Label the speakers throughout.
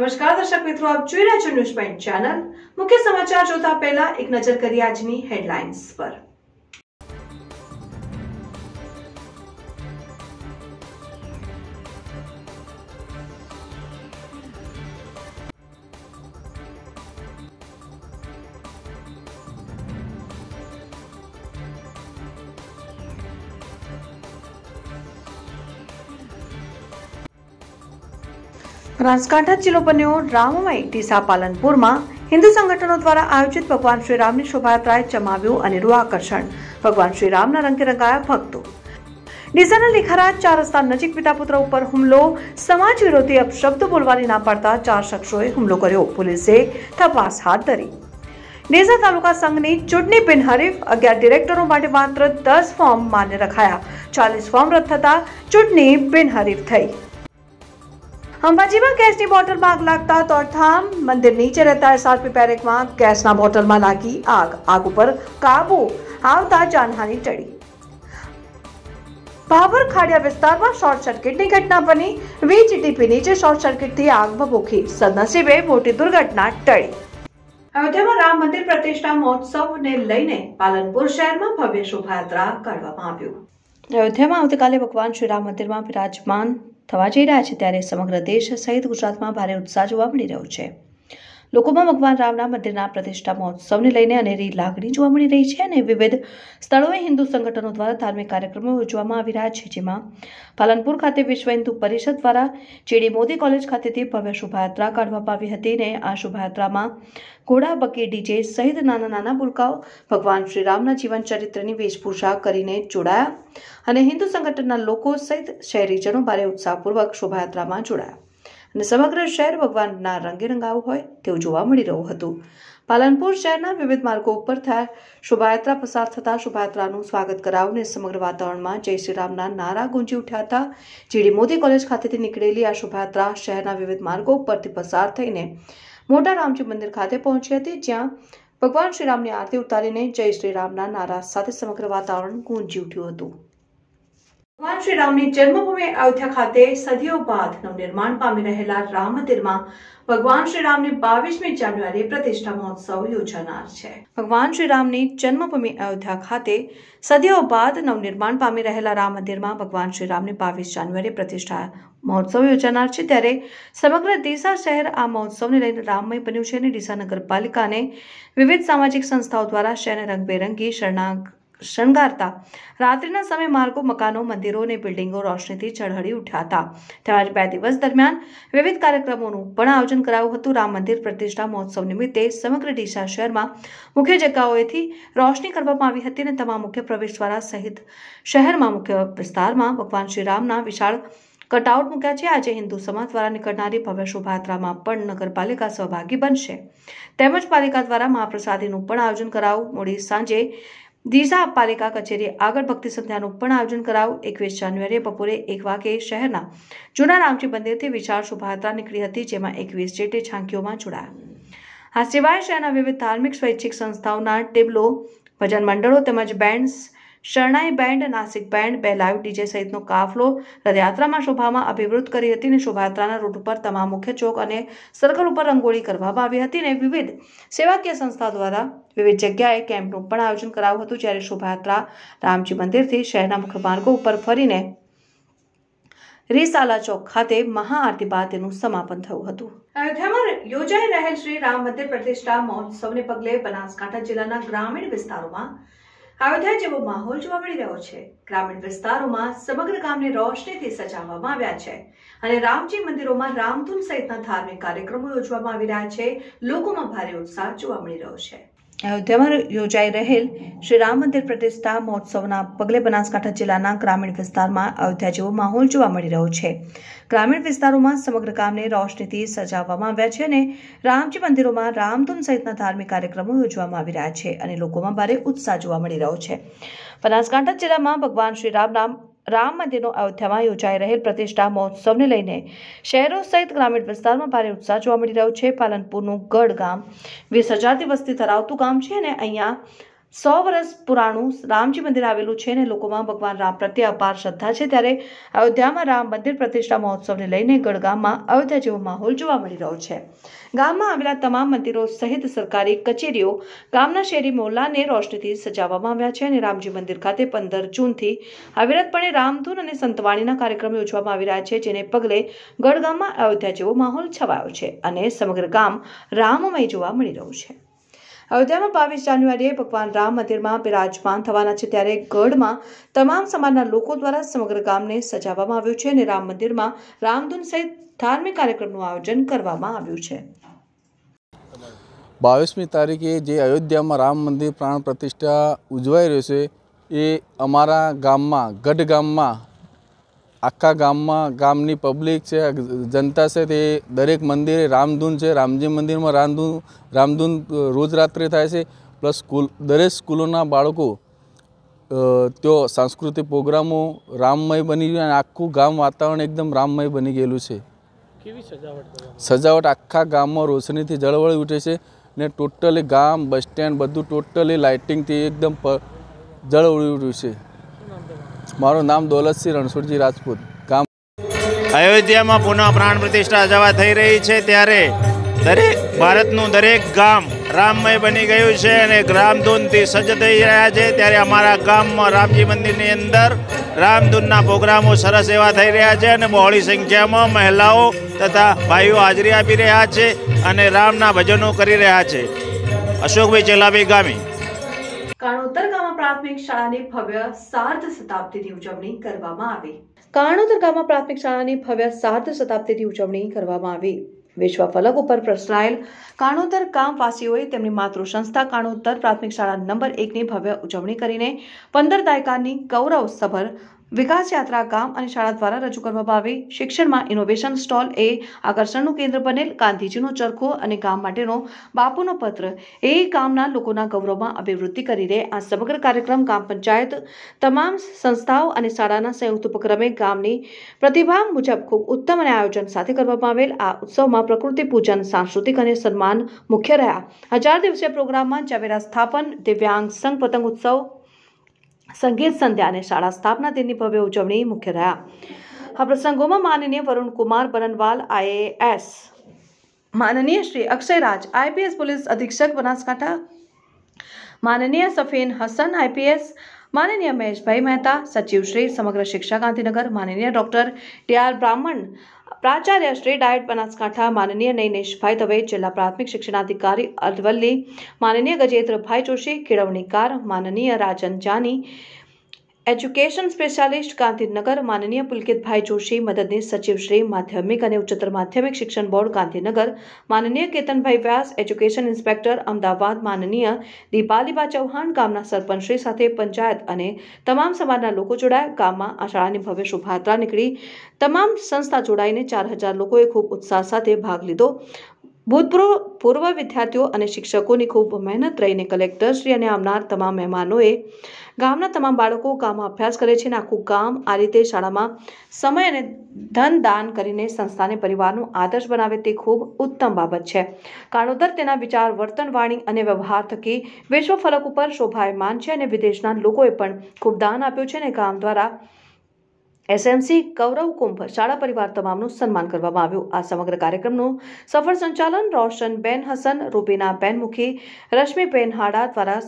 Speaker 1: નમસ્કાર દર્શક મિત્રો આપ જોઈ રહ્યા છો ન્યૂઝ પોઈન્ટ ચેનલ મુખ્ય સમાચાર જોતા પહેલા એક નજર કરી આજની હેડલાઇન્સ પર બનાસકાંઠા જિલ્લો બન્યો રામમય ટીસા પાલનપુરમાં હિન્દુ સંગઠનો દ્વારા આયોજિત ભગવાન શ્રી રામની શોભાયાત્રાએ જમાવ્યું અનેરું આકર્ષણ ભગવાન શ્રી રામના રંગે રંગાયા ભક્તો ડીસાના લેખારાજ ચાર રસ્તા નજીક પિતા ઉપર હુમલો સમાજ વિરોધી અપશબ્દ બોલવાની ના પાડતા ચાર શખ્સોએ હુમલો કર્યો પોલીસે તપાસ હાથ ધરી નેસા તાલુકા સંઘની ચૂંટણી બિનહરીફ અગિયાર ડિરેક્ટરો માટે માત્ર દસ ફોર્મ માન્ય રખાયા ચાલીસ ફોર્મ રદ થતા ચૂંટણી બિનહરીફ થઈ અંબાજીમાં ગેસની બોટલમાં આગ લાગતા તોડધામ મંદિર નીચે રહેતા એસઆરપી પેરેકમાં ગેસના બોટલમાં લાગી આગ આગ ઉપર કાબુ આવતા જાનહાની ટળી ભાભર ખાડિયા વિસ્તારમાં શોર્ટ સર્કિટની ઘટના બની વીજ ટીપી નીચે શોર્ટ સર્કિટથી આગ ભભૂકી સદનસીબે મોટી દુર્ઘટના ટળી અયોધ્યામાં રામ મંદિર પ્રતિષ્ઠા મહોત્સવને લઈને પાલનપુર શહેરમાં ભવ્ય શોભાયાત્રા કાઢવામાં આવ્યું અયોધ્યામાં આવતીકાલે ભગવાન શ્રી રામ મંદિરમાં બિરાજમાન થવા જઈ રહ્યા છે ત્યારે સમગ્ર દેશ સહિત ગુજરાતમાં ભારે ઉત્સાહ જોવા મળી રહ્યો છે લોકોમાં ભગવાન રામના મંદિરના પ્રતિષ્ઠા મહોત્સવને લઈને અનેરી લાગણી જોવા મળી રહી છે અને વિવિધ સ્થળોએ હિન્દુ સંગઠનો દ્વારા ધાર્મિક કાર્યક્રમો યોજવામાં આવી રહ્યા છે જેમાં પાલનપુર ખાતે વિશ્વ હિન્દુ પરિષદ દ્વારા જેડી મોદી કોલેજ ખાતેથી ભવ્ય શોભાયાત્રા કાઢવામાં આવી હતી અને આ શોભાયાત્રામાં ઘોડા બકી ડીજે સહિત નાના નાના ભૂલકાઓ ભગવાન શ્રીરામના જીવન ચરિત્રની વેશભૂષા કરીને જોડાયા અને હિન્દુ સંગઠનના લોકો સહિત શહેરીજનો ભારે ઉત્સાહપૂર્વક શોભાયાત્રામાં જોડાયા અને સમગ્ર શહેર ભગવાનના રંગે રંગાવું હોય તેવું જોવા મળી રહ્યું હતું પાલનપુર શહેરના વિવિધ માર્ગો ઉપર થાય શોભાયાત્રા પસાર થતાં શોભાયાત્રાનું સ્વાગત કરાવીને સમગ્ર વાતાવરણમાં જય શ્રી રામના નારા ગુંજી ઉઠ્યા હતા જીડી મોદી કોલેજ ખાતેથી નીકળેલી આ શોભાયાત્રા શહેરના વિવિધ માર્ગો ઉપરથી પસાર થઈને મોટા રામજી મંદિર ખાતે પહોંચી હતી જ્યાં ભગવાન શ્રીરામની આરતી ઉતારીને જય શ્રી રામના નારા સાથે સમગ્ર વાતાવરણ ગુંજી ઉઠ્યું હતું ભગવાન શ્રી રામની જન્મભૂમિ અયોધ્યા ખાતે સદીઓ બાદ નવનિર્માણ પામી રહેલા રામ મંદિરમાં ભગવાન શ્રી રામની બાવીસમી જાન્યુઆરી પ્રતિષ્ઠા મહોત્સવ યોજાનાર છે ભગવાન શ્રી રામની જન્મભૂમિ અયોધ્યા ખાતે સદીઓ બાદ નવનિર્માણ પામી રહેલા રામ મંદિરમાં ભગવાન શ્રી રામની બાવીસ જાન્યુઆરી પ્રતિષ્ઠા મહોત્સવ યોજાનાર છે ત્યારે સમગ્ર ડીસા શહેર આ મહોત્સવને લઈને રામમય બન્યું છે અને ડીસા નગરપાલિકાને વિવિધ સામાજિક સંસ્થાઓ દ્વારા શહેરને રંગબેરંગી શરણાગ શણગારતા રાત્રિના સમયે માર્ગો મકાનો મંદિરો અને બિલ્ડિંગો રોશનીથી ચળહળી ઉઠ્યા હતા તેમજ બે દિવસ દરમિયાન વિવિધ કાર્યક્રમોનું પણ આયોજન કરાયું હતું રામ મંદિર પ્રતિષ્ઠા મહોત્સવ નિમિત્તે સમગ્ર ડીસા શહેરમાં મુખ્ય જગ્યાઓએથી રોશની કરવામાં આવી હતી અને તમામ મુખ્ય પ્રવેશદ્વારા સહિત શહેરમાં મુખ્ય વિસ્તારમાં ભગવાન શ્રીરામના વિશાળ કટઆઉટ મૂક્યા છે આજે હિન્દુ સમાજ દ્વારા નીકળનારી ભવ્ય શોભાયાત્રામાં પણ નગરપાલિકા સહભાગી બનશે તેમજ પાલિકા દ્વારા મહાપ્રસાદીનું પણ આયોજન કરાવું મોડી સાંજે દીસા પાલિકા કચેરી આગળ ભક્તિ સંધ્યાનું પણ આયોજન કરાયું એકવીસ જાન્યુઆરીએ બપોરે એક વાગે શહેરના જૂના રામજી મંદિરથી વિશાળ શોભાયાત્રા નીકળી હતી જેમાં એકવીસ જેટલી ઝાંકીઓમાં જોડાયા આ સિવાય શહેરના વિવિધ ધાર્મિક સ્વૈચ્છિક સંસ્થાઓના ટેબલો ભજન મંડળો તેમજ બેન્ડ્સ શરણાઈ બેન્ડ નાસિક બેન્ડ બે લાઈવ ડીજે સહિતનો કાફલો રથયાત્રામાં શોભામાં અભિવૃત કરી હતી અને શોભાયાત્રાના રૂટ ઉપર તમામ મુખ્ય ચોક અને સર્કલ ઉપર રંગોળી કરવામાં આવી હતી અને વિવિધ સેવાકીય સંસ્થા દ્વારા વિવિધ જગ્યાએ કેમ્પનું પણ આયોજન કરાવ્યું હતું જ્યારે શોભાયાત્રા રામજી મંદિરથી શહેરના મુખ્ય માર્ગો ઉપર ફરીને રીસાલા ચોક ખાતે મહાઆરતી બાદ તેનું સમાપન થયું હતું અયોધ્યામાં યોજાઈ રહેલ શ્રી રામ મંદિર પ્રતિષ્ઠા મહોત્સવને પગલે બનાસકાંઠા જિલ્લાના ગ્રામીણ વિસ્તારોમાં અયોધ્યા જેવો માહોલ જોવા મળી રહ્યો છે ગ્રામીણ વિસ્તારોમાં સમગ્ર ગામને રોશનીથી સજાવવામાં આવ્યા છે અને રામજી મંદિરોમાં રામધૂન સહિતના ધાર્મિક કાર્યક્રમો યોજવામાં આવી રહ્યા છે લોકોમાં ભારે ઉત્સાહ જોવા મળી રહ્યો છે અયોધ્યામાં યોજાઈ રહેલ શ્રી રામ મંદિર પ્રતિષ્ઠા મહોત્સવના પગલે બનાસકાંઠા જિલ્લાના ગ્રામીણ વિસ્તારમાં અયોધ્યા જેવો માહોલ જોવા મળી રહ્યો છે ગ્રામીણ વિસ્તારોમાં સમગ્ર ગામને રોશનીથી સજાવવામાં આવ્યા છે અને રામજી મંદિરોમાં રામધૂન સહિતના ધાર્મિક કાર્યક્રમો યોજવામાં આવી રહ્યા છે અને લોકોમાં ભારે ઉત્સાહ જોવા મળી રહ્યો છે બનાસકાંઠા જિલ્લામાં ભગવાન શ્રી રામના રામ મંદિરનો અયોધ્યામાં યોજાઈ રહેલ પ્રતિષ્ઠા મહોત્સવને લઈને શહેરો સહિત ગ્રામીણ વિસ્તારમાં ભારે ઉત્સાહ જોવા મળી રહ્યો છે પાલનપુરનું ગઢ ગામ વીસ હજારથી વસ્તી ધરાવતું ગામ છે અને અહીંયા સો વર્ષ પુરાણું રામજી મંદિર આવેલું છે ને લોકોમાં ભગવાન રામ પ્રત્યે અપાર શ્રદ્ધા છે ત્યારે અયોધ્યામાં રામ મંદિર પ્રતિષ્ઠા મહોત્સવને લઈને ગઢગામમાં અયોધ્યા જેવો માહોલ જોવા મળી રહ્યો છે ગામમાં આવેલા તમામ મંદિરો સહિત સરકારી કચેરીઓ ગામના શેરી મોહલ્લાને રોશનીથી સજાવવામાં આવ્યા છે અને રામજી મંદિર ખાતે પંદર જૂનથી અવિરતપણે રામધૂન અને સંતવાણીના કાર્યક્રમ યોજવામાં આવી રહ્યા છે જેને પગલે ગઢગામમાં અયોધ્યા જેવો માહોલ છવાયો છે અને સમગ્ર ગામ રામમય જોવા મળી રહ્યું છે અયોધ્યામાં બાવીસ જાન્યુઆરીએ ભગવાન રામ મંદિરમાં બિરાજમાન થવાના છે ત્યારે ગઢમાં તમામ સમાજના લોકો દ્વારા સમગ્ર ગામને સજાવવામાં આવ્યું છે અને રામ મંદિરમાં રામધૂન સહિત ધાર્મિક કાર્યક્રમનું આયોજન કરવામાં આવ્યું છે બાવીસમી તારીખે જે અયોધ્યામાં રામ મંદિર પ્રાણ પ્રતિષ્ઠા ઉજવાઈ રહ્યું છે એ અમારા ગામમાં ગઢ ગામમાં આખા ગામમાં ગામની પબ્લિક છે જનતા છે તે દરેક મંદિરે રામધૂન છે રામજી મંદિરમાં રામધૂન રામધૂન રોજ રાત્રે થાય છે પ્લસ સ્કૂલ દરેક સ્કૂલોના બાળકો તેઓ સાંસ્કૃતિક પ્રોગ્રામો રામમય બની ગયું અને આખું ગામ વાતાવરણ એકદમ રામમય બની ગયેલું છે સજાવટ આખા ગામમાં રોશનીથી જળવળી ઉઠે છે ને ટોટલી ગામ બસ સ્ટેન્ડ બધું ટોટલી લાઇટિંગથી એકદમ જળવળી ઉઠ્યું છે મારું નામ દોલતસિંહ રણછોડજી રાજપૂત ગામ અયોધ્યામાં પુનઃ પ્રાણ પ્રતિષ્ઠા જવા થઈ રહી છે ત્યારે દરેક ભારતનું દરેક ગામ રામમય બની ગયું છે અને ગ્રામધૂનથી સજ્જ થઈ રહ્યા છે ત્યારે અમારા ગામમાં રામજી મંદિરની અંદર રામધૂનના પ્રોગ્રામો સરસ એવા થઈ રહ્યા છે અને બહોળી સંખ્યામાં મહિલાઓ તથા ભાઈઓ હાજરી આપી રહ્યા છે અને રામના ભજનો કરી રહ્યા છે અશોકભાઈ ચેલાભાઈ ગામી કાણોતર પ્રાથમિક શાળાની ભવ્ય સાર્ધ શતાબ્દીની ઉજવણી કરવામાં આવી કારણોદર ગામા પ્રાથમિક શાળાની ભવ્ય સાર્ધ શતાબ્દીની ઉજવણી કરવામાં આવી વિશ્વ ફલક ઉપર પ્રસરાયેલ કાણોતર ગામવાસીઓએ તેમની માતૃ સંસ્થા કાણોતર પ્રાથમિક શાળા નંબર એકની ભવ્ય ઉજવણી કરીને પંદર દાયકાની ગૌરવસભર વિકાસ યાત્રા ગામ અને શાળા દ્વારા રજૂ કરવામાં આવી શિક્ષણમાં ઇનોવેશન સ્ટોલ એ આકર્ષણનું કેન્દ્ર બનેલ ગાંધીજીનો ચરખો અને ગામ માટેનો બાપુનો પત્ર એ ગામના લોકોના ગૌરવમાં અભિવૃદ્ધિ કરી રહે આ સમગ્ર કાર્યક્રમ ગામ પંચાયત તમામ સંસ્થાઓ અને શાળાના સંયુક્ત ઉપક્રમે ગામની પ્રતિભા મુજબ ખૂબ ઉત્તમ અને આયોજન સાથે કરવામાં આવેલ આ ઉત્સવમાં પ્રકૃતિ પૂજન સાંસ્કૃતિક અને સન્માન મુખ્ય રહ્યા હજાર દિવસીય પ્રોગ્રામમાં ચવેરા સ્થાપન દિવ્યાંગ સંઘ પતંગ ઉત્સવ સંગીત સંધ્યા અને શાળા સ્થાપના દિનની ભવ્ય ઉજવણી મુખ્ય રહ્યા આ પ્રસંગોમાં માનનીય વરુણકુમાર બનનવાલ આઈએએસ માનનીય શ્રી અક્ષયરાજ આઈપીએસ પોલીસ અધિક્ષક બનાસકાંઠા માનનીય સફીન હસન આઈપીએસ માનનીય મહેશભાઈ મહેતા સચિવશ્રી સમગ્ર શિક્ષા ગાંધીનગર માનનીય ડૉક્ટર ટી આર બ્રાહ્મણ પ્રાચાર્ય શ્રી ડાયટ બનાસકાંઠા માનનીય નૈનેશભાઈ દવે જિલ્લા પ્રાથમિક શિક્ષણાધિકારી અરવલ્લી માનનીય ગજેન્દ્રભાઈ જોશી કેળવણીકાર માનનીય રાજન જાની એજ્યુકેશન સ્પેશિયાલિસ્ટ ગાંધીનગર માનનીય પુલકિતભાઈ જોશી મદદની સચિવશ્રી માધ્યમિક અને ઉચ્ચતર માધ્યમિક શિક્ષણ બોર્ડ ગાંધીનગર માનનીય કેતનભાઈ વ્યાસ એજ્યુકેશન ઇન્સ્પેક્ટર અમદાવાદ માનનીય દીપાલીબા ચૌહાણ ગામના સરપંચશ્રી સાથે પંચાયત અને તમામ સમાજના લોકો જોડાયા ગામમાં આ શાળાની ભવ્ય શોભાયાત્રા નીકળી તમામ સંસ્થા જોડાઈને ચાર હજાર લોકોએ ખૂબ ઉત્સાહ સાથે ભાગ લીધો ભૂતપૂર્વ પૂર્વ વિદ્યાર્થીઓ અને શિક્ષકોની ખૂબ મહેનત રહીને કલેક્ટરશ્રી અને આવનાર તમામ મહેમાનોએ ગામના તમામ બાળકો ગામમાં અભ્યાસ કરે છે અને આખું ગામ આ રીતે શાળામાં સમય અને ધન દાન કરીને સંસ્થાને પરિવારનું આદર્શ બનાવે તે ખૂબ ઉત્તમ બાબત છે કાણોદર તેના વિચાર વર્તન વાણી અને વ્યવહાર થકી વિશ્વ ફલક ઉપર શોભાયમાન છે અને વિદેશના લોકોએ પણ ખૂબ દાન આપ્યું છે અને ગામ દ્વારા એસએમસી કૌરવ કુંભ શાળા પરિવાર તમામનું સન્માન કરવામાં આવ્યું આ સમગ્ર કાર્યક્રમનું સફળ સંચાલન રોશન બેન હસન રૂપીના રૂબીનાબેન મુખી રશ્મિબેન હાડા દ્વારા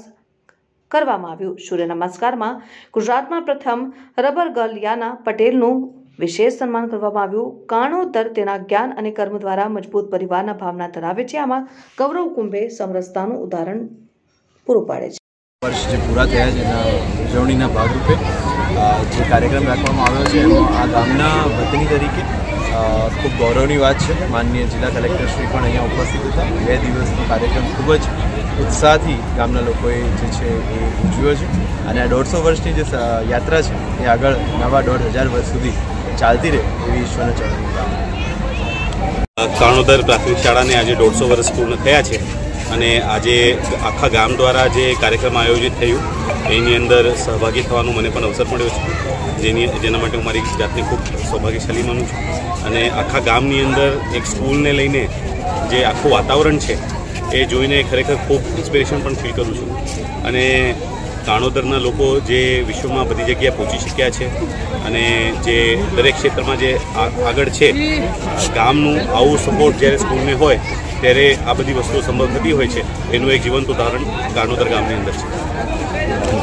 Speaker 1: કરવામાં આવ્યું સૂર્ય નમસ્કારમાં ગુજરાતમાં પ્રથમ રબર ગર્લ યાના પટેલનું વિશેષ સન્માન કરવામાં આવ્યું કાણોતર તેના જ્ઞાન અને કર્મ દ્વારા મજબૂત પરિવારના ભાવના ધરાવે છે આમાં કૌરવ કુંભે સમરસતાનું ઉદાહરણ પૂરું પાડે છે વર્ષ જે પૂરા થયા છે એના ઉજવણીના ભાગરૂપે જે કાર્યક્રમ રાખવામાં આવ્યો છે આ ગામના વતની તરીકે ખૂબ ગૌરવની વાત છે માનનીય જિલ્લા કલેક્ટરશ્રી પણ અહીંયા ઉપસ્થિત હતા બે દિવસનો કાર્યક્રમ ખૂબ જ ઉત્સાહથી ગામના લોકોએ જે છે એ ઉજવ્યો છે અને આ દોઢસો વર્ષની જે યાત્રા છે એ આગળ નવા દોઢ હજાર વર્ષ સુધી ચાલતી રહે એવી ઈશ્વરને ચરણની કાણોદર પ્રાથમિક શાળાને આજે દોઢસો વર્ષ પૂર્ણ થયા છે અને આજે આખા ગામ દ્વારા જે કાર્યક્રમ આયોજિત થયું એની અંદર સહભાગી થવાનો મને પણ અવસર મળ્યો છે જેની જેના માટે હું મારી જાતને ખૂબ સૌભાગ્યશાળી માનું છું અને આખા ગામની અંદર એક સ્કૂલને લઈને જે આખું વાતાવરણ છે એ જોઈને ખરેખર ખૂબ ઇન્સ્પિરેશન પણ ફીલ કરું છું અને કાણોદરના લોકો જે વિશ્વમાં બધી જગ્યાએ પહોંચી શક્યા છે અને જે દરેક ક્ષેત્રમાં જે આગળ છે ગામનું આવું સપોર્ટ જ્યારે સ્કૂલને હોય ત્યારે આ બધી વસ્તુઓ સંભવ થતી હોય છે એનું એક જીવંત ઉદાહરણ કાણોદર ગામની અંદર છે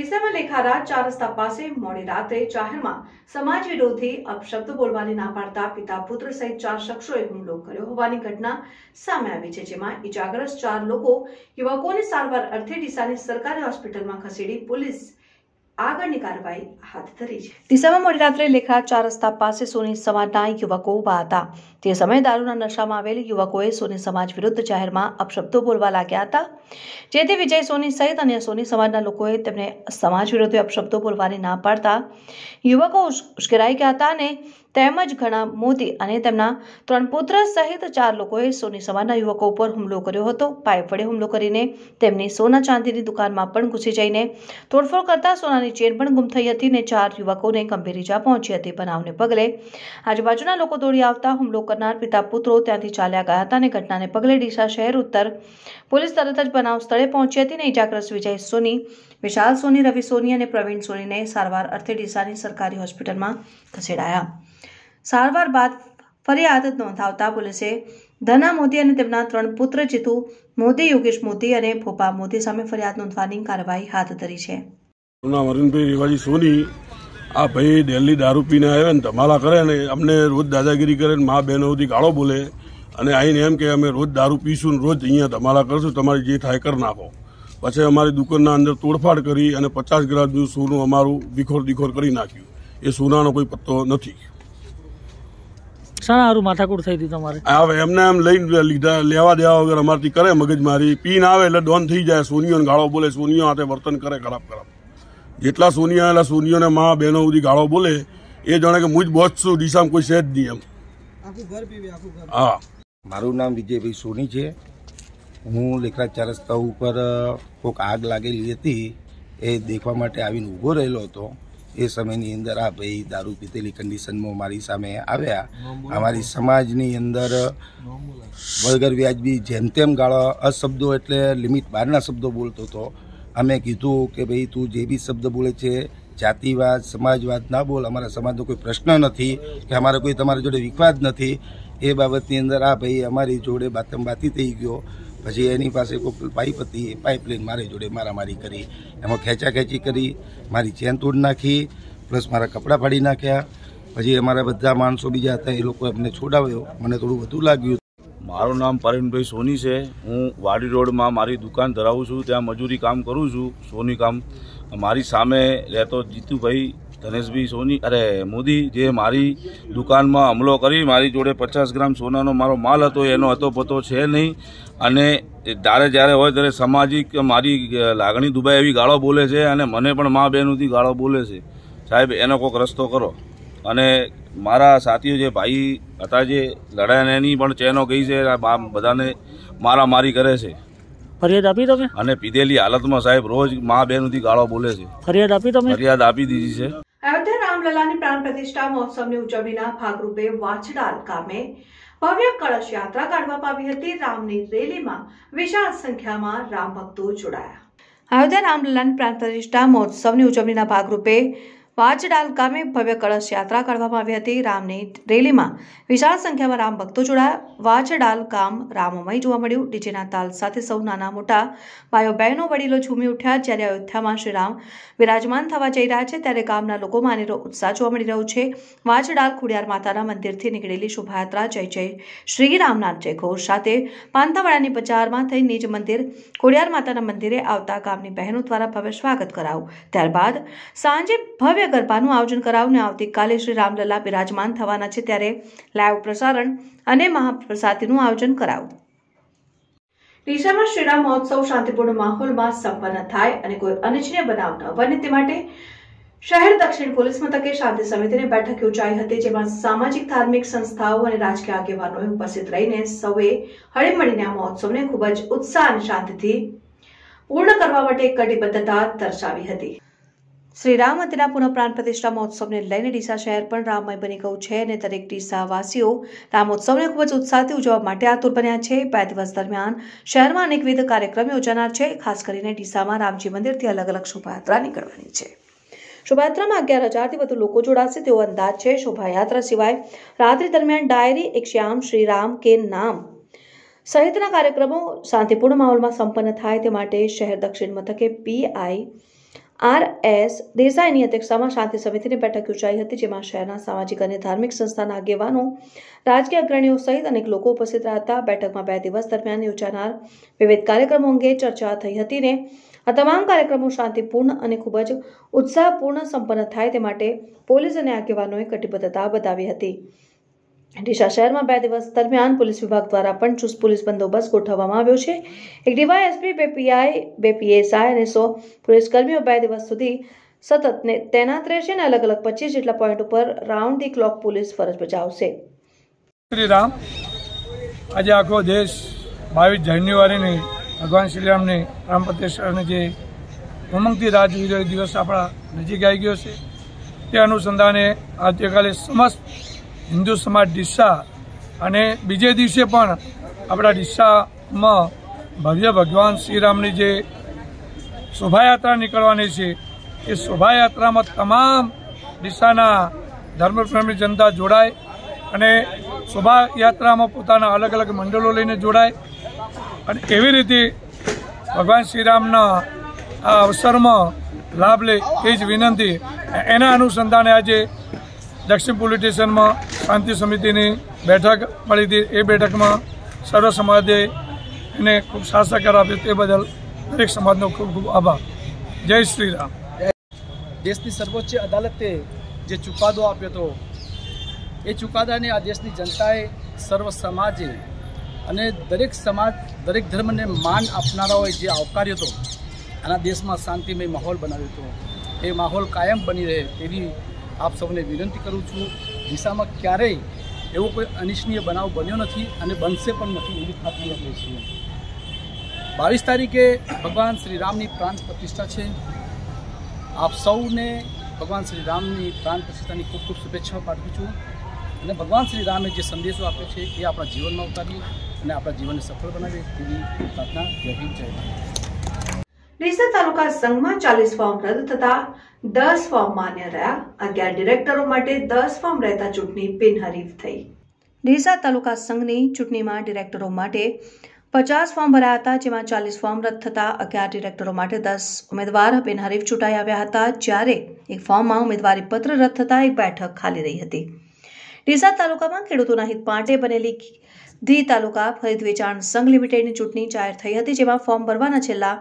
Speaker 1: વિસામા લેખારા પાસે મોડી રાત્રે ચાહેરમાં સમાજ વિરોધી અપશબ્દ બોલવાની ના પાડતા પિતા પુત્ર સહિત ચાર શખ્સોએ હુમલો કર્યો હોવાની ઘટના સામે આવી છે જેમાં ઇજાગ્રસ્ત ચાર લોકો યુવકોને સારવાર અર્થે ડીસાની સરકારી હોસ્પિટલમાં ખસેડી પોલીસ આગળની કાર્યવાહી હાથ ધરી છે દિશામાં મોડી રાત્રે લેખા ચાર રસ્તા પાસે સોની સમાજના યુવકો ઊભા હતા તે સમયે દારૂના નશામાં આવેલ યુવકોએ સોની સમાજ વિરુદ્ધ જાહેરમાં અપશબ્દો બોલવા લાગ્યા હતા જેથી વિજય સોની સહિત અન્ય સોની સમાજના લોકોએ તેમને સમાજ વિરુદ્ધ અપશબ્દો બોલવાની ના પાડતા યુવકો ઉશ્કેરાઈ ગયા હતા અને તેમજ ઘણા મોદી અને તેમના ત્રણ પુત્ર સહિત ચાર લોકોએ સોની સવારના યુવકો ઉપર હુમલો કર્યો હતો પાઇપ વડે હુમલો કરીને તેમની સોના ચાંદીની દુકાનમાં પણ ઘૂસી જઈને તોડફોડ કરતા સોનાની ચેન પણ ગુમ થઈ હતી અને ચાર યુવકોને ગંભીર ઇજા પહોંચી હતી બનાવને પગલે આજુબાજુના લોકો દોડી આવતા હુમલો કરનાર પિતા પુત્રો ત્યાંથી ચાલ્યા ગયા હતા અને ઘટનાને પગલે ડીસા શહેર ઉત્તર પોલીસ તરત જ બનાવ સ્થળે પહોંચી હતી અને ઇજાગ્રસ્ત વિજય સોની વિશાલ સોની રવિ સોની અને પ્રવીણ સોનીને સારવાર અર્થે ડીસાની સરકારી હોસ્પિટલમાં ખસેડાયા સારવાર બાદ ફરિયાદ નોંધાવતા પોલીસે ધના મોદી અને તેમના ત્રણ પુત્ર જીતુ મોદી યોગેશ મોદી અને ભોપા મોદી સામે ફરિયાદ નોંધવાની કાર્યવાહી હાથ ધરી છે વરુણભાઈ રિવાજી સોની આ ભાઈ ડેલી દારૂ પીને આવ્યો ને તમારા કરે ને અમને રોજ દાદાગીરી કરે ને મા બહેનોથી ગાળો બોલે અને આવીને એમ કે અમે રોજ દારૂ પીશું ને રોજ અહીંયા તમારા કરશું તમારી જે થાય કર નાખો પછી અમારી દુકાનના અંદર તોડફાડ કરી અને પચાસ ગ્રામનું સોનું અમારું વિખોર દિખોર કરી નાખ્યું એ સોનાનો કોઈ પત્તો નથી શાના સારું માથાકૂટ થઈ હતી તમારે હવે એમને એમ લઈને લીધા લેવા દેવા વગર અમારથી કરે મગજ મારી પીન આવે એટલે ડોન થઈ જાય સોનિયો ગાળો બોલે સોનિયો હાથે વર્તન કરે ખરાબ ખરાબ જેટલા સોનિયા એટલા સોનિયોને મા બહેનો સુધી ગાળો બોલે એ જાણે કે મુજ બોજ છું દિશામાં કોઈ છે જ નહીં એમ હા મારું નામ વિજયભાઈ સોની છે હું લેખરાજ રસ્તા ઉપર કોઈક આગ લાગેલી હતી એ દેખવા માટે આવીને ઊભો રહેલો હતો એ સમયની અંદર આ ભાઈ દારૂ પીતેલી કન્ડિશનમાં મારી સામે આવ્યા અમારી સમાજની અંદર વગર વ્યાજબી જેમ તેમ ગાળો અશબ્દો એટલે લિમિટ બહારના શબ્દો બોલતો હતો અમે કીધું કે ભાઈ તું જે બી શબ્દ બોલે છે જાતિવાદ સમાજવાદ ના બોલ અમારા સમાજનો કોઈ પ્રશ્ન નથી કે અમારે કોઈ તમારા જોડે વિખવાદ નથી એ બાબતની અંદર આ ભાઈ અમારી જોડે બાતમ બાતી થઈ ગયો પછી એની પાસે કોઈ પાઇપ હતી એ પાઇપલાઇન મારી જોડે મારામારી કરી એમાં ખેંચા ખેંચી કરી મારી ચેન તોડી નાખી પ્લસ મારા કપડાં ફાડી નાખ્યા પછી અમારા બધા માણસો બીજા હતા એ લોકો એમને છોડાવ્યો મને થોડું વધુ લાગ્યું મારું નામ પરવીનભાઈ સોની છે હું વાડી રોડમાં મારી દુકાન ધરાવું છું ત્યાં મજૂરી કામ કરું છું સોની કામ મારી સામે રહેતો જીતુભાઈ ધનેશભાઈ સોની અરે મોદી જે મારી દુકાનમાં હમલો કરી મારી જોડે પચાસ ગ્રામ સોનાનો મારો માલ હતો એનો હતો પતો છે નહીં અને જ્યારે જ્યારે હોય ત્યારે સામાજિક મારી લાગણી દુબાઈ એવી ગાળો બોલે છે અને મને પણ મા બહેનોથી ગાળો બોલે છે સાહેબ એનો કોઈક રસ્તો કરો અને મારા સાથીઓ જે ભાઈ હતા જે લડાઈને એની પણ ચેનો ગઈ છે બધાને મારામારી કરે છે ફરિયાદ આપી તમે અને પીધેલી હાલતમાં સાહેબ રોજ મા બહેનથી ગાળો બોલે છે ફરિયાદ આપી તમે ફરિયાદ આપી દીધી છે અયોધ્યા રામલલાની પ્રાણ પ્રતિષ્ઠા મહોત્સવની ઉજવણીના ભાગરૂપે વાછડાલ ગામે ભવ્ય કળશ યાત્રા કાઢવામાં આવી હતી રામની રેલીમાં વિશાળ સંખ્યામાં રામ ભક્તો જોડાયા અયોધ્યા રામલલાની પ્રાણ પ્રતિષ્ઠા મહોત્સવની ઉજવણીના ભાગરૂપે વાજડાલ ગામે ભવ્ય કળશ યાત્રા કરવામાં આવી હતી રામની રેલીમાં વિશાળ સંખ્યામાં રામ ભક્તો જોડાયા વાજડાલ ગામ રામમય જોવા મળ્યું ડીજેના તાલ સાથે સૌ નાના મોટા ભાઈઓ બહેનો વડીલો ઝૂમી ઉઠ્યા જ્યારે અયોધ્યામાં શ્રી રામ વિરાજમાન થવા જઈ રહ્યા છે ત્યારે ગામના લોકોમાં આનેરો ઉત્સાહ જોવા મળી રહ્યો છે વાજડાલ ખુડિયાર માતાના મંદિરથી નીકળેલી શોભાયાત્રા જય જય શ્રી રામના જય ઘોષ સાથે પાંતાવાડાની બજારમાં થઈ નિજ મંદિર ખોડિયાર માતાના મંદિરે આવતા ગામની બહેનો દ્વારા ભવ્ય સ્વાગત કરાવું ત્યારબાદ સાંજે ભવ્ય ગરબાનું આયોજન કરાવીને આવતીકાલે શ્રી રામલલા બિરાજમાન થવાના છે ત્યારે લાઈવ પ્રસારણ અને મહાપ્રસાદીનું આયોજન કરાયું ડીસામાં શ્રીરામ મહોત્સવ શાંતિપૂર્ણ માહોલમાં સંપન્ન થાય અને કોઈ અનિચ્છનીય બનાવ ન બને તે માટે શહેર દક્ષિણ પોલીસ મથકે શાંતિ સમિતિની બેઠક યોજાઈ હતી જેમાં સામાજિક ધાર્મિક સંસ્થાઓ અને રાજકીય આગેવાનોએ ઉપસ્થિત રહીને સૌએ હળીમળીને આ મહોત્સવને ખૂબ જ ઉત્સાહ અને શાંતિથી પૂર્ણ કરવા માટે કટિબદ્ધતા દર્શાવી હતી શ્રી રામ મંદિરના પ્રાણ પ્રતિષ્ઠા મહોત્સવને લઈને ડીસા શહેર પણ રામમય બની ગયું છે અને દરેક ડીસાવાસીઓ રામોત્સવને ખૂબ જ ઉત્સાહથી ઉજવવા માટે આતુર બન્યા છે બે દિવસ દરમિયાન શહેરમાં અનેકવિધ કાર્યક્રમ યોજાનાર છે ખાસ કરીને ડીસામાં રામજી મંદિરથી અલગ અલગ શોભાયાત્રા નીકળવાની છે શોભાયાત્રામાં અગિયાર હજારથી વધુ લોકો જોડાશે તેવો અંદાજ છે શોભાયાત્રા સિવાય રાત્રિ દરમિયાન ડાયરી એક શ્યામ શ્રીરામ કે નામ સહિતના કાર્યક્રમો શાંતિપૂર્ણ માહોલમાં સંપન્ન થાય તે માટે શહેર દક્ષિણ મથકે પીઆઈ આર એસ દેસાઈની અધ્યક્ષતામાં શાંતિ સમિતિની બેઠક યોજાઈ હતી જેમાં શહેરના સામાજિક અને ધાર્મિક સંસ્થાના આગેવાનો રાજકીય અગ્રણીઓ સહિત અનેક લોકો ઉપસ્થિત રહ્યા હતા બેઠકમાં બે દિવસ દરમિયાન યોજાનાર વિવિધ કાર્યક્રમો અંગે ચર્ચા થઈ હતી ને આ તમામ કાર્યક્રમો શાંતિપૂર્ણ અને ખૂબ જ ઉત્સાહપૂર્ણ સંપન્ન થાય તે માટે પોલીસ અને આગેવાનોએ કટિબદ્ધતા બતાવી હતી ડીસા શહેરમાં બે દિવસ દરમિયાન પોલીસ વિભાગ દ્વારા પણ ચુસ્ત પોલીસ બંદોબસ્ત ગોઠવવામાં આવ્યો છે એક ડીવાયએસપી બે પીઆઈ બે પીએસઆઈ અને સો પોલીસકર્મીઓ બે દિવસ સુધી સતત તૈનાત રહેશે અને અલગ અલગ પચીસ જેટલા પોઈન્ટ ઉપર રાઉન્ડ ધી ક્લોક પોલીસ ફરજ બજાવશે શ્રી રામ આજે આખો દેશ બાવીસ જાન્યુઆરીની ભગવાન શ્રીરામની રામ પ્રતિષ્ઠાની જે ઉમંગથી રાહ જોઈ રહ્યો દિવસ આપણા નજીક આવી ગયો છે તે અનુસંધાને આવતીકાલે સમસ્ત હિન્દુ સમાજ ડીસા અને બીજે દિવસે પણ આપણા ડીસામાં ભવ્ય ભગવાન શ્રીરામની જે શોભાયાત્રા નીકળવાની છે એ શોભાયાત્રામાં તમામ ડીસાના ધર્મપ્રેમી જનતા જોડાય અને શોભાયાત્રામાં પોતાના અલગ અલગ મંડળો લઈને જોડાય અને એવી રીતે ભગવાન શ્રીરામના આ અવસરમાં લાભ લે એ જ વિનંતી એના અનુસંધાને આજે દક્ષિણ પોલીસ સ્ટેશનમાં શાંતિ સમિતિની બેઠક મળી હતી એ બેઠકમાં સર્વ સમાજે એને ખૂબ સાથ આપ્યો તે બદલ દરેક સમાજનો ખૂબ ખૂબ આભાર જય શ્રી રામ દેશની સર્વોચ્ચ અદાલતે જે ચુકાદો આપ્યો હતો એ ચુકાદાને આ દેશની જનતાએ સર્વ સમાજે અને દરેક સમાજ દરેક ધર્મને માન આપનારાઓએ જે આવકાર્યો હતો આના દેશમાં શાંતિમય માહોલ બનાવ્યો હતો એ માહોલ કાયમ બની રહે તેવી આપ સૌને વિનંતી કરું છું દિશામાં ક્યારેય એવો કોઈ અનિચ્છનીય બનાવ બન્યો નથી અને બનશે પણ નથી એવી ખાતરી આપીએ છીએ બાવીસ તારીખે ભગવાન શ્રી રામની પ્રાણ પ્રતિષ્ઠા છે આપ સૌને ભગવાન શ્રી રામની પ્રાણ પ્રતિષ્ઠાની ખૂબ ખૂબ શુભેચ્છાઓ પાઠવું છું અને ભગવાન શ્રી રામે જે સંદેશો આપ્યો છે એ આપણા જીવનમાં ઉતારી અને આપણા જીવનને સફળ બનાવીએ તેવી પ્રાર્થના જય હિન્દ જય ભારત ડીસા તાલુકા સંઘમાં ચાલીસ ફોર્મ રદ થતા દસ ફોર્મ માન્ય રહ્યા અગિયાર ડિરેક્ટરો માટે દસ ફોર્મ રહેતા ચૂંટણી બિનહરીફ થઈ ડીસા તાલુકા સંઘની ચૂંટણીમાં ડિરેક્ટરો માટે પચાસ ફોર્મ ભરાયા હતા જેમાં ચાલીસ ફોર્મ રદ થતા અગિયાર ડિરેક્ટરો માટે દસ ઉમેદવાર બિનહરીફ ચૂંટાઈ આવ્યા હતા જ્યારે એક ફોર્મમાં ઉમેદવારી પત્ર રદ થતા એક બેઠક ખાલી રહી હતી ડીસા તાલુકામાં ખેડૂતોના હિત માટે બનેલી ધી તાલુકા ખરીદ વેચાણ સંઘ લિમિટેડની ચૂંટણી જાહેર થઈ હતી જેમાં ફોર્મ ભરવાના છેલ્લા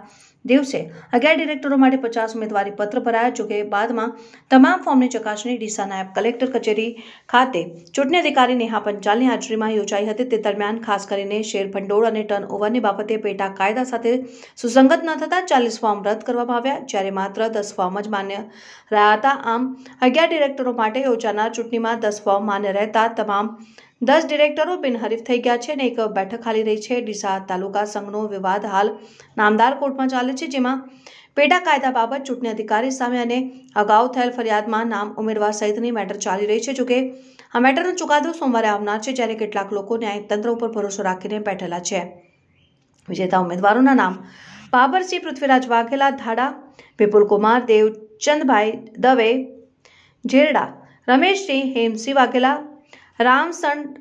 Speaker 1: દિવસે અગિયાર ડિરેક્ટરો માટે પચાસ ઉમેદવારી પત્ર ભરાયા જો કે બાદમાં તમામ ફોર્મની ચકાસણી ડીસા નાયબ કલેક્ટર કચેરી ખાતે ચૂંટણી અધિકારી નેહા પંચાલની હાજરીમાં યોજાઈ હતી તે દરમિયાન ખાસ કરીને શેર ભંડોળ અને ટર્ન ઓવરની બાબતે પેટા કાયદા સાથે સુસંગત ન થતાં ચાલીસ ફોર્મ રદ કરવામાં આવ્યા જ્યારે માત્ર દસ ફોર્મ જ માન્ય રહ્યા હતા આમ અગિયાર ડિરેક્ટરો માટે યોજાનાર ચૂંટણીમાં દસ ફોર્મ માન્ય રહેતા તમામ દસ ડિરેક્ટરો બિનહરીફ થઈ ગયા છે અને એક બેઠક ખાલી રહી છે ડીસા તાલુકા સંઘનો વિવાદ હાલ નામદાર કોર્ટમાં ચાલે છે જેમાં પેટા કાયદા બાબત ચૂંટણી અધિકારી સામે અને અગાઉ થયેલ ફરિયાદમાં નામ ઉમેરવા સહિતની મેટર ચાલી રહી છે જોકે આ મેટરનો ચુકાદો સોમવારે આવનાર છે જ્યારે કેટલાક લોકો ન્યાયતંત્ર ઉપર ભરોસો રાખીને બેઠેલા છે વિજેતા ઉમેદવારોના નામ બાબરસિંહ પૃથ્વીરાજ વાઘેલા ધાડા વિપુલ કુમાર દેવચંદભાઈ દવે જેરડા રમેશસિંહ હેમસિંહ વાઘેલા રામસંત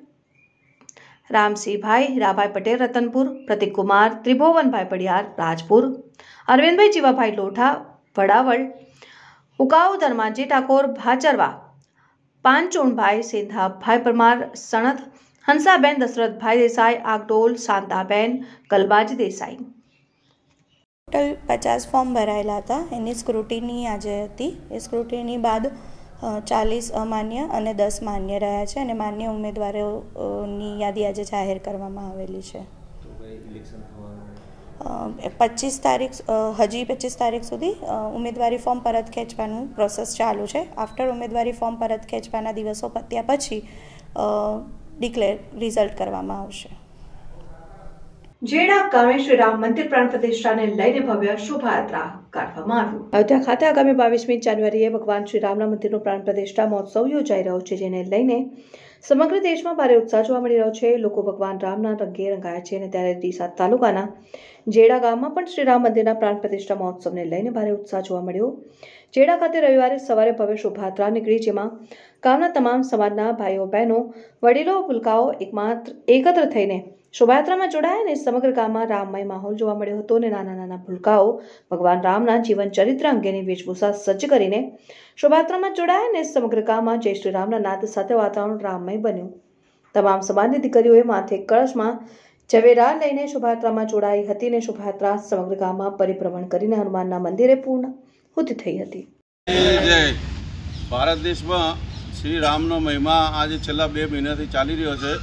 Speaker 1: રામસિંહભાઈ રાભાઈ પટેલ રતનપુર પ્રતિકકુમાર ત્રિભુવનભાઈ પડિયાર રાજપુર અરવિંદભાઈ જીવાભાઈ લોઠા વડાવળ ઉકાઉ ધર્માજી ઠાકોર ભાચરવા પાંચુણભાઈ સિંધાભાઈ પરમાર સણથ હંસાબેન દશરથભાઈ દેસાઈ આગડોલ શાંતાબેન કલબાજ દેસાઈ ટોટલ પચાસ ફોર્મ ભરાયેલા હતા એની સ્ક્રુટીની આજે હતી એ સ્ક્રુટીની બાદ ચાલીસ અમાન્ય અને દસ માન્ય રહ્યા છે અને માન્ય ઉમેદવારોની યાદી આજે જાહેર કરવામાં આવેલી છે પચીસ તારીખ હજી પચીસ તારીખ સુધી ઉમેદવારી ફોર્મ પરત ખેંચવાનું પ્રોસેસ ચાલુ છે આફ્ટર ઉમેદવારી ફોર્મ પરત ખેંચવાના દિવસો પત્યા પછી ડિક્લેર રિઝલ્ટ કરવામાં આવશે જેના કારણે શ્રી રામ મંદિર પ્રાણ લઈને ભવ્ય શોભાયાત્રા કાઢવામાં ખાતે આગામી બાવીસમી જાન્યુઆરીએ ભગવાન શ્રી રામના મંદિરનો પ્રાણ પ્રતિષ્ઠા મહોત્સવ યોજાઈ રહ્યો છે જેને લઈને સમગ્ર દેશમાં ભારે ઉત્સાહ જોવા મળી રહ્યો છે લોકો ભગવાન રામના રંગે રંગાયા છે અને ત્યારે ડીસા તાલુકાના જેડા ગામમાં પણ શ્રીરામ મંદિરના પ્રાણ પ્રતિષ્ઠા મહોત્સવને લઈને ભારે ઉત્સાહ જોવા મળ્યો જેડા ખાતે રવિવારે સવારે ભવ્ય શોભાયાત્રા નીકળી જેમાં ગામના તમામ સમાજના ભાઈઓ બહેનો વડીલો ભૂલકાઓ એકમાત્ર એકત્ર થઈને શોભાયાત્રામાં જોડાયા અને સમગ્ર ગામમાં રામમય માહોલ જોવા મળ્યો હતો અને નાના નાના ભૂલકાઓ ભગવાન રામના જીવન ચરિત્ર અંગેની વેશભૂષા સજ્જ કરીને શોભાયાત્રામાં જોડાયા અને સમગ્ર ગામમાં જય શ્રી રામના નાદ સાથે વાતાવરણ રામમય બન્યું તમામ સમાજની દીકરીઓએ માથે કળશમાં ઝવેરા લઈને શોભાયાત્રામાં જોડાઈ હતી અને શોભાયાત્રા સમગ્ર ગામમાં પરિભ્રમણ કરીને હનુમાનના મંદિરે પૂર્ણ હુતિ થઈ હતી ભારત દેશમાં શ્રી રામનો મહિમા આજે છેલ્લા બે મહિનાથી ચાલી રહ્યો છે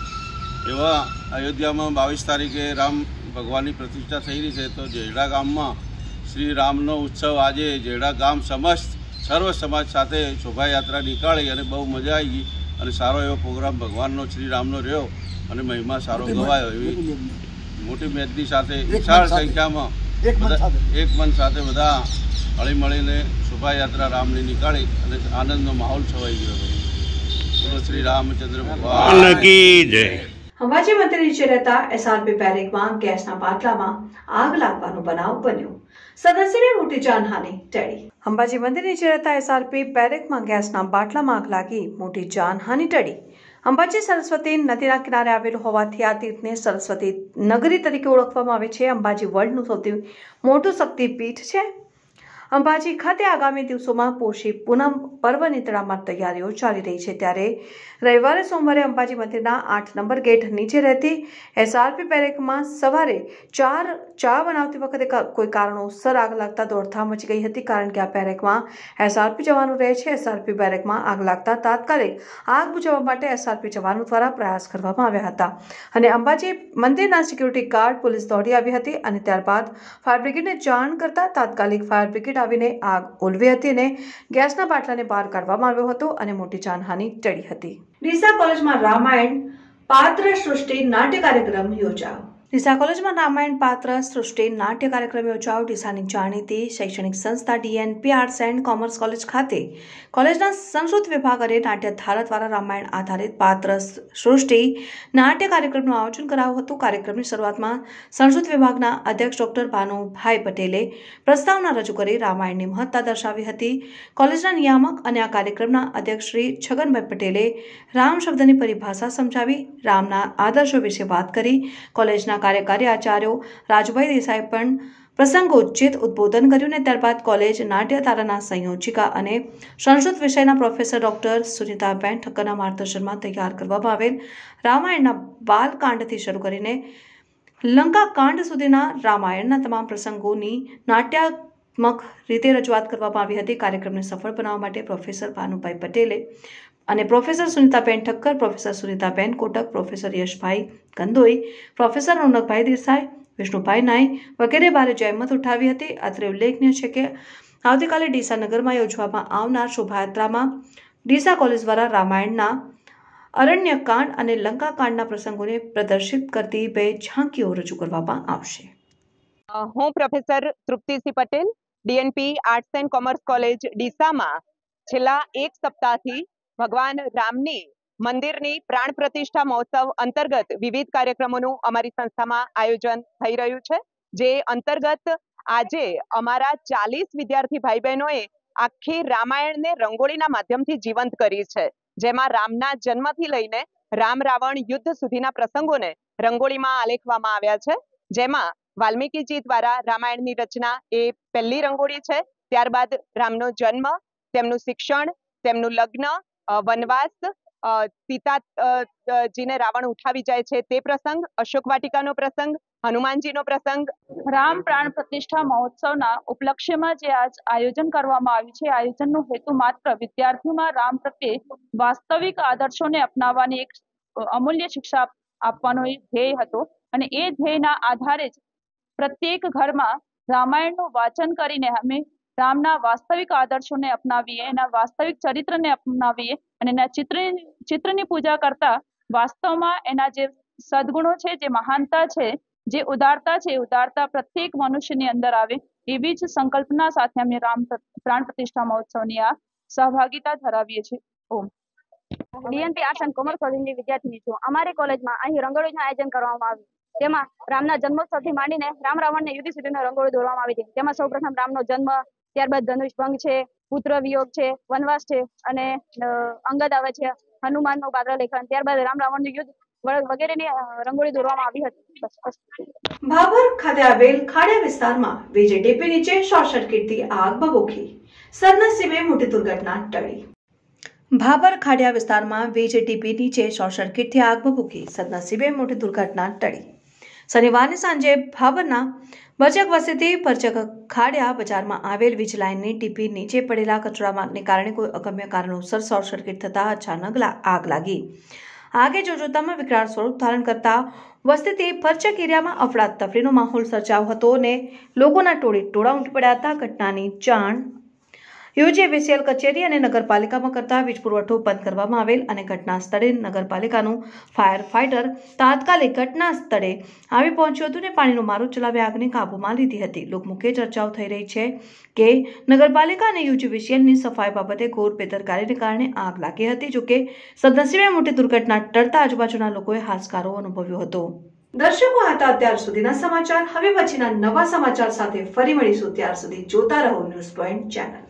Speaker 1: એવા અયોધ્યામાં બાવીસ તારીખે રામ ભગવાનની પ્રતિષ્ઠા થઈ રહી છે તો જેડા ગામમાં શ્રી રામનો ઉત્સવ આજે જેડા ગામ સમસ્ત સર્વ સમાજ સાથે શોભાયાત્રા નીકાળી અને બહુ મજા આવી ગઈ અને સારો એવો પ્રોગ્રામ ભગવાનનો શ્રી રામનો રહ્યો અને મહિમા સારો ગવાયો એવી મોટી મેદની સાથે વિશાળ સંખ્યામાં એક મન સાથે બધા હળી મળીને શોભાયાત્રા રામની નીકાળી અને આનંદનો માહોલ છવાઈ ગયો બોલો શ્રી રામચંદ્ર ભગવાન જય અંબાજી મંદિર નીચે રહેતા એસઆરપી બેરેકમાં ગેસના બાટલામાં આગ લાગવાનો બનાવ બન્યો સદસ્યને મોટી જાનહાનિ ટળી અંબાજી મંદિર નીચે રહેતા એસઆરપી બેરેકમાં ગેસના બાટલામાં આગ લાગી મોટી જાનહાનિ ટળી અંબાજી સરસ્વતી નદીના કિનારે આવેલું હોવાથી આ તીર્થને સરસ્વતી નગરી તરીકે ઓળખવામાં આવે છે અંબાજી વર્લ્ડનું સૌથી મોટું શક્તિપીઠ છે અંબાજી ખાતે આગામી દિવસોમાં પોષી પૂનમ પર્વ નીતળામાં તૈયારીઓ ચાલી રહી છે ત્યારે રવિવારે સોમવારે અંબાજી મંદિરના આઠ નંબર ગેટ નીચે રહેતી એસઆરપી બેરેકમાં સવારે ચાર ચા બનાવતી વખતે કોઈ કારણોસર આગ લાગતા દોડધામ મચી ગઈ હતી કારણ કે આ બેરેકમાં એસઆરપી જવાનું રહે છે એસઆરપી બેરેકમાં આગ લાગતા તાત્કાલિક આગ બુઝાવવા માટે એસઆરપી જવાનો દ્વારા પ્રયાસ કરવામાં આવ્યા હતા અને અંબાજી મંદિરના સિક્યુરિટી ગાર્ડ પોલીસ દોડી આવી હતી અને ત્યારબાદ ફાયર બ્રિગેડને જાણ કરતા તાત્કાલિક ફાયર બ્રિગેડ આવીને આગ ઓલવી હતી અને ગેસના બાટલાને બહાર કાઢવામાં આવ્યો હતો અને મોટી જાનહાની ટળી હતી ડીસા કોલેજમાં રામાયણ પાત્ર સૃષ્ટિ નાટ્ય કાર્યક્રમ યોજાયો ડીસા કોલેજમાં રામાયણ પાત્ર સૃષ્ટિ નાટ્ય કાર્યક્રમ યોજાયો ડીસાની જાણીતી શૈક્ષણિક સંસ્થા DNP arts and commerce college ખાતે કોલેજના સંસ્કૃત વિભાગ અને નાટ્ય ધારા દ્વારા રામાયણ આધારિત પાત્ર સૃષ્ટિ નાટ્ય કાર્યક્રમનું આયોજન કરાયું હતું કાર્યક્રમની શરૂઆતમાં સંસ્કૃત વિભાગના અધ્યક્ષ ડોક્ટર ભાનુભાઈ પટેલે પ્રસ્તાવના રજૂ કરી રામાયણની મહત્તા દર્શાવી હતી કોલેજના નિયામક અને આ કાર્યક્રમના અધ્યક્ષ શ્રી છગનભાઈ પટેલે રામ શબ્દની પરિભાષા સમજાવી રામના આદર્શો વિશે વાત કરી કોલેજના કાર્યકારી આચાર્યો રાજભાઈ દેસાઈ પણ પ્રસંગોચિત ઉદબોધન કર્યું ને ત્યારબાદ કોલેજ નાટ્ય તારાના સંયોજિકા અને સંસ્કૃત વિષયના પ્રોફેસર ડોક્ટર સુનિતાબેન ઠક્કરના માર્ગદર્શનમાં તૈયાર કરવામાં આવેલ રામાયણના બાલકાંડથી શરૂ કરીને લંકાકાંડ સુધીના રામાયણના તમામ પ્રસંગોની નાટ્યાત્મક રીતે રજૂઆત કરવામાં આવી હતી કાર્યક્રમને સફળ બનાવવા માટે પ્રોફેસર ભાનુભાઈ પટેલે અને professor Sunitaben Thakkar professor Sunitaben Kotak professor Yashbhai Kandoi professor Ronakbhai Desai Vishnubhai Nai વગેરે ભારે જહેમત ઉઠાવી હતી અત્રે ઉલ્લેખનીય છે કે આવતીકાલે ડીસાનગરમાં યોજવામાં આવનાર શોભાયાત્રામાં ડીસા કોલેજ દ્વારા રામાયણના અરણ્યકાંડ અને લંકાકાંડના પ્રસંગોને પ્રદર્શિત કરતી બે ઝાંકીઓ રજૂ કરવામાં આવશે હું professor Triptisinh Patel DNP arts and commerce college ડીસામાં છેલ્લા એક સપ્તાહથી ભગવાન રામની મંદિરની પ્રાણ પ્રતિષ્ઠા મહોત્સવ અંતર્ગત વિવિધ કાર્યક્રમોનું અમારી સંસ્થામાં આયોજન થઈ રહ્યું છે જે અંતર્ગત આજે અમારા ચાલીસ વિદ્યાર્થી ભાઈ બહેનોએ આખી રામાયણને રંગોળીના માધ્યમથી જીવંત કરી છે જેમાં રામના જન્મથી લઈને રામ રાવણ યુદ્ધ સુધીના પ્રસંગોને રંગોળીમાં આલેખવામાં આવ્યા છે જેમાં વાલ્મીકીજી દ્વારા રામાયણની રચના એ પહેલી રંગોળી છે ત્યારબાદ રામનો જન્મ તેમનું શિક્ષણ તેમનું લગ્ન વનવાસ સીતા જીને રાવણ ઉઠાવી જાય છે તે પ્રસંગ અશોક વાટિકાનો પ્રસંગ હનુમાનજીનો પ્રસંગ રામ પ્રાણ પ્રતિષ્ઠા મહોત્સવના ઉપલક્ષ્યમાં જે આજ આયોજન કરવામાં આવ્યું છે આયોજનનો હેતુ માત્ર વિદ્યાર્થીઓમાં રામ પ્રત્યે વાસ્તવિક આદર્શોને અપનાવવાની એક અમૂલ્ય શિક્ષા આપવાનો એ ધ્યેય હતો અને એ ધ્યેયના આધારે જ પ્રત્યેક ઘરમાં રામાયણનું વાંચન કરીને અમે રામના વાસ્તવિક આદર્શોને અપનાવીએ એના વાસ્તવિક ચરિત્રને અપનાવીએ અને એના ચિત્ર ચિત્રની પૂજા કરતા વાસ્તવમાં એના જે સદગુણો છે જે મહાનતા છે જે ઉદારતા છે ઉદારતા પ્રત્યેક મનુષ્યની અંદર આવે એવી જ સંકલ્પના સાથે અમે રામ પ્રાણ પ્રતિષ્ઠા મહોત્સવની આ સહભાગીતા ધરાવીએ છીએ Om DNP arts and commerce કોલેજની વિદ્યાર્થીની છું અમારી કોલેજમાં અહીં રંગોળીનું આયોજન કરવામાં આવ્યું તેમાં રામના જન્મોત્સવથી માંડીને રામ રાવણને યુધિષ્ઠિરનો રંગોળી દોરવામાં આવી હતી તેમાં સૌપ્રથમ રામનો જન્મ ત્યારબાદ ધનુષ ભંગ છે પુત્ર વિયોગ છે વનવાસ છે અને અંગદ આવે છે હનુમાનનું પાત્ર લેખન ત્યારબાદ રામ રાવણનું યુદ્ધ વગેરેની રંગોળી દોરવામાં આવી હતી ભાભર ખાતે આવેલ ખાડિયા વિસ્તારમાં વીજ નીચે શોર્ટ સર્કિટથી આગ ભભૂકી સદનસીબે મોટી દુર્ઘટના ટળી ભાભર ખાડિયા વિસ્તારમાં વીજ ટીપી નીચે શોર્ટ સર્કિટથી આગ ભભૂકી સદનસીબે મોટી દુર્ઘટના ટળી શનિવારની સાંજે ભાવરના ભરચક વસ્તીથી ભરચક ખાડ્યા બજારમાં આવેલ વીજ લાઇનની ટીપી નીચે પડેલા કચરામાંને કારણે કોઈ અગમ્ય કારણોસર શોર્ટ સર્કિટ થતાં અચાનક આગ લાગી આગે જોજોતામાં વિકરાળ સ્વરૂપ ધારણ કરતા વસ્તીથી ભરચક એરિયામાં અફડાતફડીનો માહોલ સર્જાયો હતો અને લોકોના ટોળી ટોળા ઉમટી પડ્યા હતા ઘટનાની જાણ યુજીવીસીએલ કચેરી અને નગરપાલિકામાં કરતા વીજ પુરવઠો બંધ કરવામાં આવેલ અને ઘટના સ્થળે નગરપાલિકાનું ફાયર ફાઇટર તાત્કાલિક ઘટના સ્થળે આવી પહોંચ્યું હતું અને પાણીનો મારો ચલાવ્યા આગને કાબૂમાં લીધી હતી લોકમુખે ચર્ચાઓ થઈ રહી છે કે નગરપાલિકા અને યુજીવીસીએલની સફાઈ બાબતે ઘોર બેદરકારીને કારણે આગ લાગી હતી જોકે સદનસીબે મોટી દુર્ઘટના ટળતા આજુબાજુના લોકોએ હાશકારો અનુભવ્યો હતો દર્શકો હતા અત્યાર સુધીના સમાચાર હવે પછીના નવા સમાચાર સાથે ફરી મળીશું ત્યાર સુધી જોતા રહો ન્યૂઝ પોઈન્ટ ચેનલ